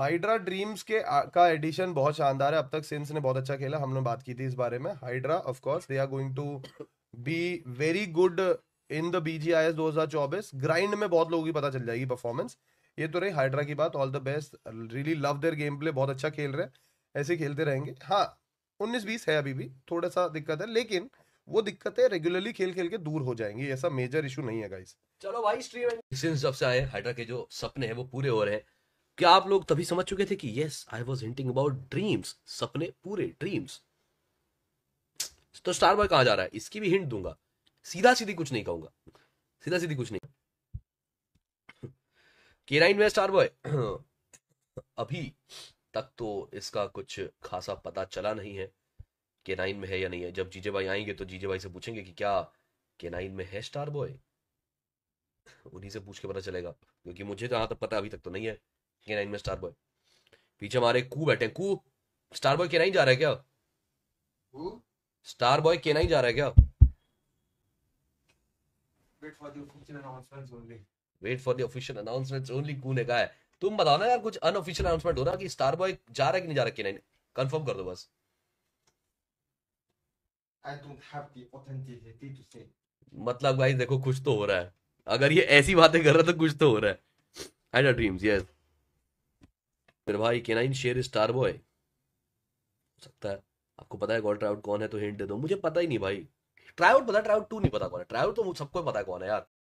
hydra dreams के का addition बहुत शानदार है अब तक सिंस ने बहुत अच्छा खेला हमने बात की थी इस बारे में Hydra of course they are going to be very good in the BGIS 2024 grind में बहुत लोगों की पता चल जाएगी परफॉर्मेंस ये तो रही हाइड्रा की बात all the best really love their game play बहुत अच्छा खेल रहे हैं ऐसे खेलते रहेंगे हाँ उन्नीस बीस है अभी भी थोड़ा सा दिक्कत है लेकिन वो दिक्कतें रेगुलरली खेल खेल के दूर हो जाएंगी ऐसा मेजर इशू नहीं है गाइस चलो भाई स्ट्रीम जब से आए हाइड्रा के जो सपने हैं वो पूरे हो रहे हैं क्या आप लोग तभी समझ चुके थे कि yes I was hinting about dreams सपने पूरे ड्रीम्स तो स्टार बॉय कहा जा रहा है इसकी भी हिंट दूंगा सीधा सीधी कुछ नहीं कहूंगा सीधा सीधी कुछ नहीं केराइन में स्टार बॉय अभी तक तो इसका कुछ खासा पता चला नहीं है केनाइन में है या नहीं है जब जीजे भाई आएंगे तो जीजे भाई से पूछेंगे कि क्या केनाइन में है स्टार बॉय उन्हीं से पूछ के पता चलेगा क्योंकि मुझे जहां तो तक पता अभी तक तो नहीं है के नाइन में स्टार बॉय पीछे हमारे कू बैठे हैं कू स्टार बॉय के नाइन जा रहा है क्या स्टार बॉय के नाइन जा रहा है क्या wait for the official announcements only कू ने कहा है तुम बताओ ना यार कुछ अनऑफिशियल अनाउंसमेंट हो रहा कि स्टार बॉय जा रहा है कि नहीं जा रहा के नाइन कंफर्म कर दो बस मतलब भाई देखो कुछ तो हो रहा है अगर ये ऐसी बातें कर रहा है तो कुछ तो हो रहा है ड्रीम्स यस फिर भाई नाइन शेर स्टार बॉय हो सकता है आपको पता है गॉड ट्राउट कौन है तो हिंट दे दो मुझे पता ही नहीं भाई ट्राउट पता ट्राउट टू नहीं पता कौन है ट्राउट तो सबको पता कौन है यार